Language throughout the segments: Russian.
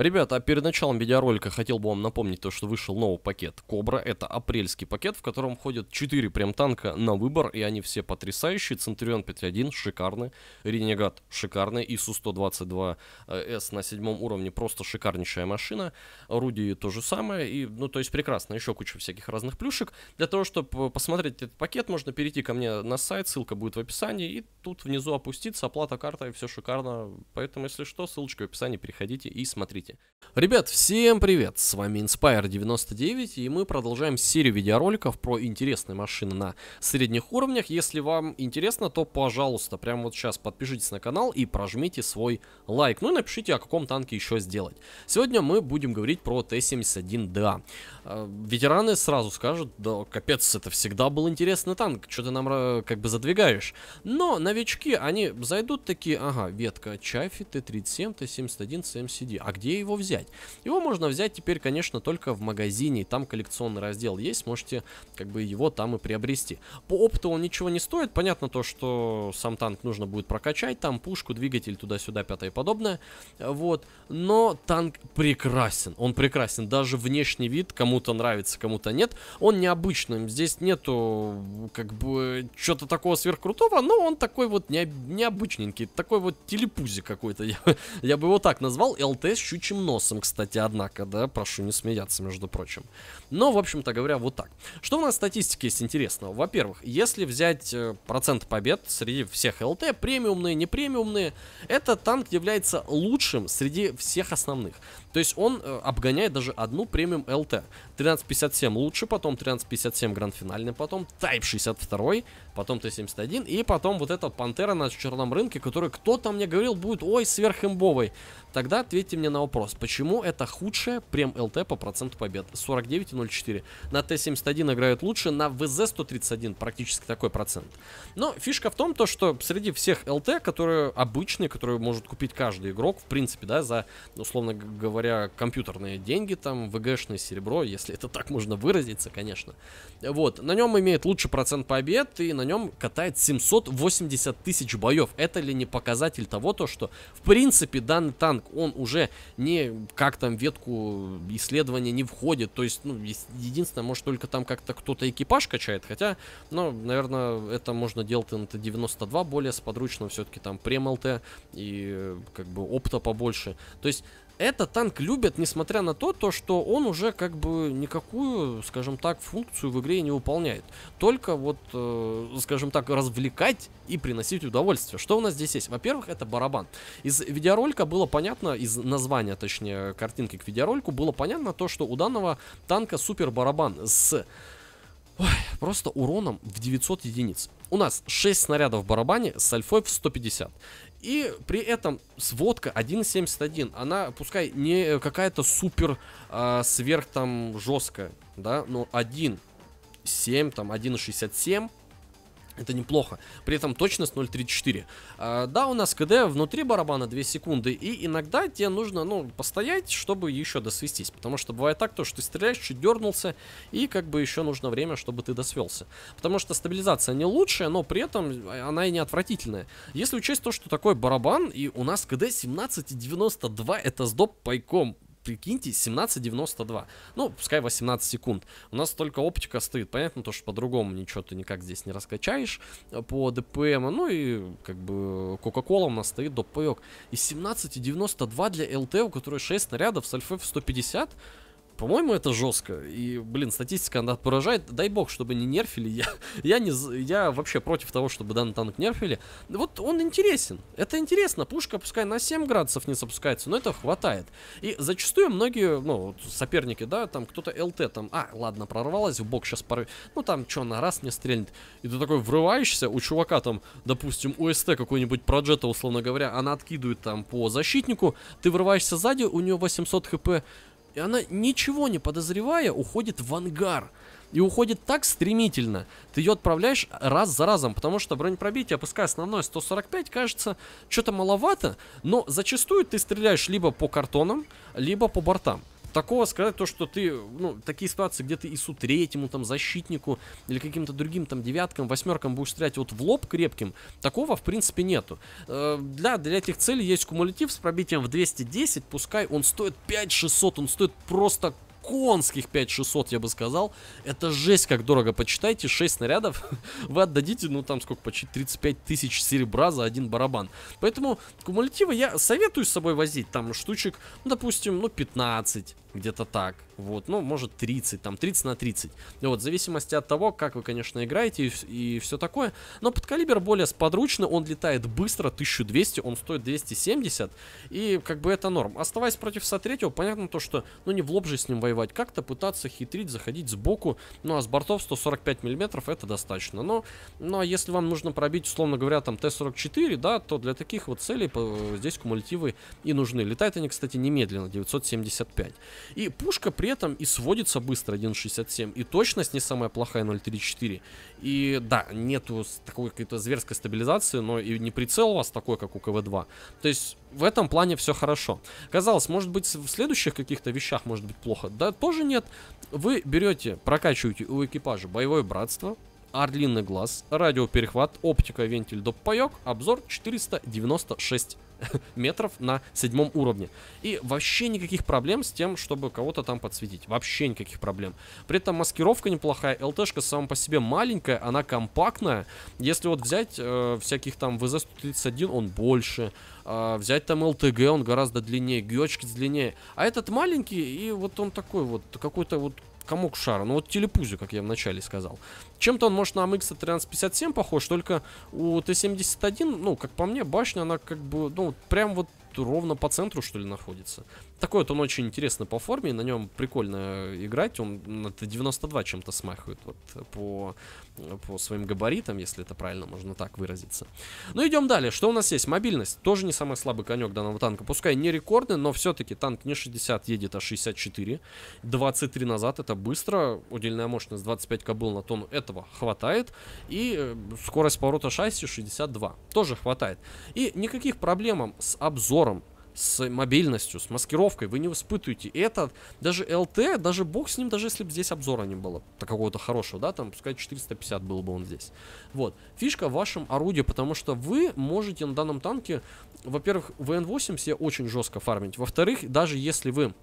Ребята, а перед началом видеоролика хотел бы вам напомнить то, что вышел новый пакет Кобра. Это апрельский пакет, в котором входят 4 прям танка на выбор, и они все потрясающие. Центурион 5.1 шикарный, Ренегат шикарный, ИСУ-122С э, на седьмом уровне просто шикарнейшая машина. Руди то же самое, и, ну, то есть прекрасно, еще куча всяких разных плюшек. Для того, чтобы э, посмотреть этот пакет, можно перейти ко мне на сайт, ссылка будет в описании, и тут внизу опуститься, оплата карта и все шикарно. Поэтому, если что, ссылочка в описании, переходите и смотрите месте. Ребят, всем привет, с вами Inspire99 и мы продолжаем серию видеороликов про интересные машины на средних уровнях. Если вам интересно, то пожалуйста, прямо вот сейчас подпишитесь на канал и прожмите свой лайк. Ну и напишите, о каком танке еще сделать. Сегодня мы будем говорить про Т-71ДА. Э, ветераны сразу скажут, да капец, это всегда был интересный танк, что ты нам э, как бы задвигаешь. Но новички, они зайдут такие, ага, ветка Чафи, Т-37, Т-71, СМСД, а где где его взять? Его можно взять теперь, конечно, только в магазине, там коллекционный раздел есть, можете как бы его там и приобрести. По опыту он ничего не стоит, понятно то, что сам танк нужно будет прокачать, там пушку, двигатель туда-сюда, пятое и подобное, вот, но танк прекрасен, он прекрасен, даже внешний вид кому-то нравится, кому-то нет, он необычным, здесь нету как бы чего то такого сверхкрутого, но он такой вот не, необычненький, такой вот телепузик какой-то, я, я бы его так назвал, ЛТС чуть сучим носом, кстати, однако, да, прошу не смеяться, между прочим. Но, в общем-то говоря, вот так. Что у нас в статистике есть интересного? Во-первых, если взять э, процент побед среди всех ЛТ, премиумные, не премиумные, этот танк является лучшим среди всех основных. То есть он э, обгоняет даже одну премиум ЛТ. 1357 лучше, потом 1357 гранд-финальный, потом Type 62, потом Т-71 и потом вот эта Пантера на черном рынке, который кто-то мне говорил будет, ой, сверхимбовый. Тогда ответьте мне на вопрос, почему это худшая прем ЛТ по проценту побед? 49,05. 0.4. На Т-71 играют лучше, на ВЗ-131 практически такой процент. Но фишка в том, то, что среди всех ЛТ, которые обычные, которые может купить каждый игрок, в принципе, да, за, условно говоря, компьютерные деньги, там, ВГшное серебро, если это так можно выразиться, конечно. Вот, на нем имеет лучший процент побед, и на нем катает 780 тысяч боев. Это ли не показатель того, то, что, в принципе, данный танк, он уже не как там ветку исследования не входит, то есть, ну, Единственное, может, только там как-то кто-то экипаж качает, хотя, ну, наверное, это можно делать на Т-92 более сподручно, все-таки там прем и э, как бы опта побольше. То есть этот танк любят, несмотря на то, то, что он уже как бы никакую, скажем так, функцию в игре не выполняет. Только вот, э, скажем так, развлекать и приносить удовольствие. Что у нас здесь есть? Во-первых, это барабан. Из видеоролика было понятно, из названия, точнее, картинки к видеоролику, было понятно то, что у данного танка супер барабан с... Ой, просто уроном в 900 единиц. У нас 6 снарядов в барабане с альфой в 150. И при этом сводка 1.71, она пускай не какая-то супер э, сверх там жесткая, да, но 1.7, там 1.67 это неплохо. При этом точность 0.34. А, да, у нас КД внутри барабана 2 секунды. И иногда тебе нужно, ну, постоять, чтобы еще досвестись. Потому что бывает так, то, что ты стреляешь, чуть дернулся. И как бы еще нужно время, чтобы ты досвелся. Потому что стабилизация не лучшая, но при этом а, она и не отвратительная. Если учесть то, что такой барабан, и у нас КД 17.92, это с доп. пайком прикиньте, 17.92. Ну, пускай 18 секунд. У нас только оптика стоит. Понятно, то, что по-другому ничего ты никак здесь не раскачаешь э, по ДПМ. Ну и как бы Кока-Кола у нас стоит до ДПёк. И 17.92 для ЛТ, у которой 6 снарядов с альфой в 150. По-моему, это жестко. И, блин, статистика, она поражает. Дай бог, чтобы не нерфили. Я, я, не, я вообще против того, чтобы данный танк нерфили. Вот он интересен. Это интересно. Пушка, пускай на 7 градусов не запускается, но этого хватает. И зачастую многие, ну, соперники, да, там кто-то ЛТ там, а, ладно, прорвалась, в бок сейчас поры. Ну, там, что, на раз не стрельнет. И ты такой врываешься, у чувака там, допустим, у СТ какой-нибудь проджета, условно говоря, она откидывает там по защитнику, ты врываешься сзади, у нее 800 хп, и она, ничего не подозревая, уходит в ангар. И уходит так стремительно. Ты ее отправляешь раз за разом, потому что бронепробитие, пускай основное 145, кажется, что-то маловато, но зачастую ты стреляешь либо по картонам, либо по бортам такого сказать, то, что ты, ну, такие ситуации, где ты ИСу третьему, там, защитнику или каким-то другим, там, девяткам, восьмеркам будешь стрелять вот в лоб крепким, такого, в принципе, нету. Э, для, для этих целей есть кумулятив с пробитием в 210, пускай он стоит 5600, он стоит просто конских 5600, я бы сказал. Это жесть как дорого. Почитайте, 6 снарядов вы отдадите, ну там сколько, почти 35 тысяч серебра за один барабан. Поэтому кумулятивы я советую с собой возить. Там штучек, ну допустим, ну 15 где-то так, вот, ну, может 30, там, 30 на 30, ну вот, в зависимости от того, как вы, конечно, играете и, и все такое, но подкалибер более сподручный, он летает быстро, 1200, он стоит 270, и, как бы, это норм. Оставаясь против Со-3, понятно то, что, ну, не в лоб же с ним воевать, как-то пытаться хитрить, заходить сбоку, ну, а с бортов 145 миллиметров это достаточно, но, ну, а если вам нужно пробить, условно говоря, там, Т-44, да, то для таких вот целей здесь кумулятивы и нужны. Летают они, кстати, немедленно, 975. И пушка при этом и сводится быстро 1.67, и точность не самая плохая 0.34. И да, нету такой какой-то зверской стабилизации, но и не прицел у вас такой, как у КВ-2. То есть в этом плане все хорошо. Казалось, может быть в следующих каких-то вещах может быть плохо. Да, тоже нет. Вы берете, прокачиваете у экипажа боевое братство, AR длинный глаз, радиоперехват, оптика, вентиль, доп. паек, обзор 496 метров на седьмом уровне. И вообще никаких проблем с тем, чтобы кого-то там подсветить. Вообще никаких проблем. При этом маскировка неплохая, ЛТшка сама по себе маленькая, она компактная. Если вот взять э, всяких там ВЗ-131, он больше. Э, взять там ЛТГ, он гораздо длиннее, гёчки длиннее. А этот маленький, и вот он такой вот, какой-то вот комок шара. Ну вот телепузю, как я вначале сказал. Чем-то он, может, на MX 1357 похож, только у Т-71, ну, как по мне, башня, она как бы, ну, прям вот ровно по центру, что ли, находится такой вот он очень интересный по форме, на нем прикольно играть, он на 92 чем-то смахивает вот по, по своим габаритам, если это правильно можно так выразиться. Ну идем далее, что у нас есть? Мобильность, тоже не самый слабый конек данного танка, пускай не рекордный, но все-таки танк не 60 едет, а 64, 23 назад, это быстро, удельная мощность 25 кобыл на тонну, этого хватает, и э, скорость поворота шасси 62, тоже хватает. И никаких проблем с обзором, с мобильностью, с маскировкой, вы не испытываете. это даже LT, даже бог с ним, даже если бы здесь обзора не было какого-то хорошего, да, там, пускай 450 был бы он здесь. Вот. Фишка в вашем орудии, потому что вы можете на данном танке, во-первых, ВН-8 все очень жестко фармить, во-вторых, даже если вы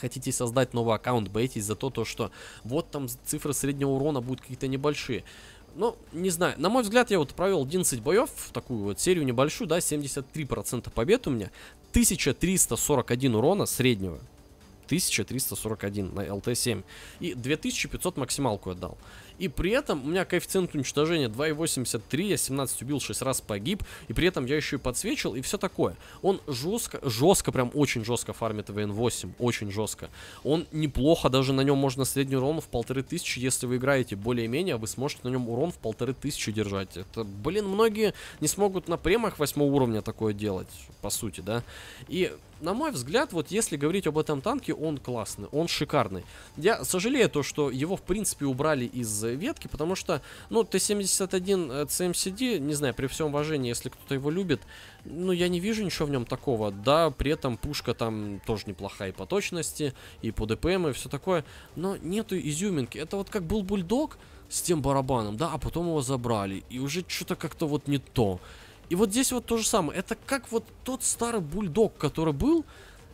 хотите создать новый аккаунт, боитесь за то, то, что вот там цифры среднего урона будут какие-то небольшие. Ну, не знаю. На мой взгляд, я вот провел 11 боев, в такую вот серию небольшую, да, 73% побед у меня. 1341 урона среднего. 1341 на ЛТ-7. И 2500 максималку отдал. дал. И при этом у меня коэффициент уничтожения 2,83, я 17 убил, 6 раз погиб, и при этом я еще и подсвечил, и все такое. Он жестко, жестко, прям очень жестко фармит ВН-8, очень жестко. Он неплохо, даже на нем можно средний урон в 1500, если вы играете более-менее, вы сможете на нем урон в 1500 держать. Это, блин, многие не смогут на премах 8 уровня такое делать, по сути, да. И на мой взгляд, вот если говорить об этом танке, он классный, он шикарный. Я сожалею то, что его в принципе убрали из Э, ветки, потому что, ну, Т-71 CMCD, э, не знаю, при всем уважении, если кто-то его любит, ну, я не вижу ничего в нем такого. Да, при этом пушка там тоже неплохая и по точности, и по ДПМ, и все такое, но нету изюминки. Это вот как был бульдог с тем барабаном, да, а потом его забрали, и уже что-то как-то вот не то. И вот здесь вот то же самое. Это как вот тот старый бульдог, который был,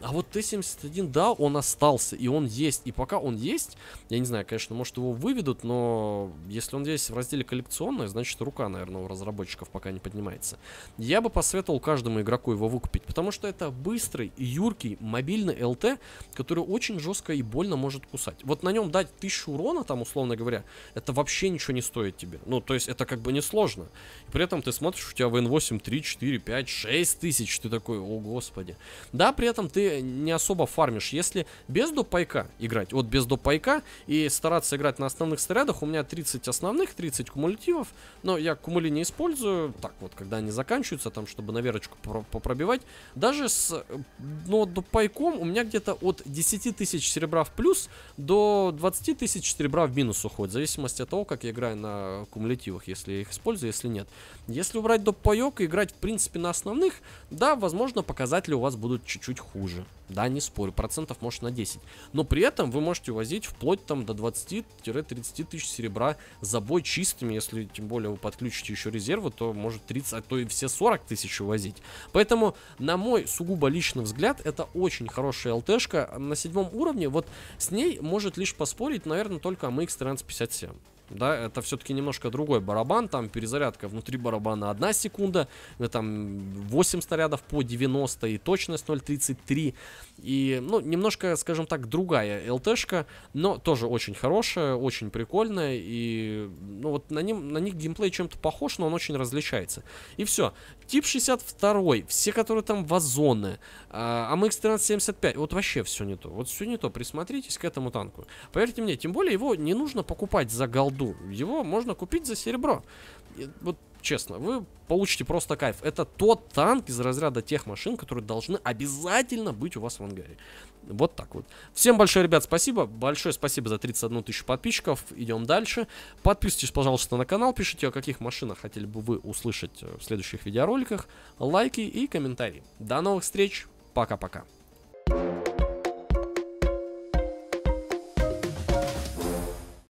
а вот Т-71, да, он остался, и он есть. И пока он есть, я не знаю, конечно, может его выведут, но если он есть в разделе коллекционное, значит рука, наверное, у разработчиков пока не поднимается. Я бы посоветовал каждому игроку его выкупить, потому что это быстрый, юркий, мобильный ЛТ, который очень жестко и больно может кусать. Вот на нем дать тысячу урона, там, условно говоря, это вообще ничего не стоит тебе. Ну, то есть это как бы несложно. При этом ты смотришь, у тебя ВН 8, 3, 4, 5, 6 тысяч, ты такой, о господи. Да, при этом ты не особо фармишь. Если без допайка играть, вот без допайка и стараться играть на основных снарядах, у меня 30 основных, 30 кумулятивов, но я кумули не использую, так вот, когда они заканчиваются, там, чтобы на верочку попробивать, даже с но ну, допайком у меня где-то от 10 тысяч серебра в плюс до 20 тысяч серебра в минус уходит, в зависимости от того, как я играю на кумулятивах, если я их использую, если нет. Если убрать допайок и играть, в принципе, на основных, да, возможно, показатели у вас будут чуть-чуть хуже дороже. Да, не спорю, процентов может на 10. Но при этом вы можете возить вплоть там до 20-30 тысяч серебра за бой чистыми, если тем более вы подключите еще резервы, то может 30, а то и все 40 тысяч возить. Поэтому, на мой сугубо личный взгляд, это очень хорошая ЛТшка на седьмом уровне. Вот с ней может лишь поспорить, наверное, только MX-1357 да, это все-таки немножко другой барабан, там перезарядка внутри барабана 1 секунда, э, там 8 снарядов по 90 и точность 0.33, и, ну, немножко, скажем так, другая ЛТшка, но тоже очень хорошая, очень прикольная, и, ну, вот на, ним, на них геймплей чем-то похож, но он очень различается. И все. Тип 62, все, которые там вазоны, а, АМХ-1375, вот вообще все не то, вот все не то, присмотритесь к этому танку. Поверьте мне, тем более его не нужно покупать за голду, голду. Его можно купить за серебро. И, вот честно, вы получите просто кайф. Это тот танк из разряда тех машин, которые должны обязательно быть у вас в ангаре. Вот так вот. Всем большое, ребят, спасибо. Большое спасибо за 31 тысячу подписчиков. Идем дальше. Подписывайтесь, пожалуйста, на канал. Пишите, о каких машинах хотели бы вы услышать э, в следующих видеороликах. Лайки и комментарии. До новых встреч. Пока-пока.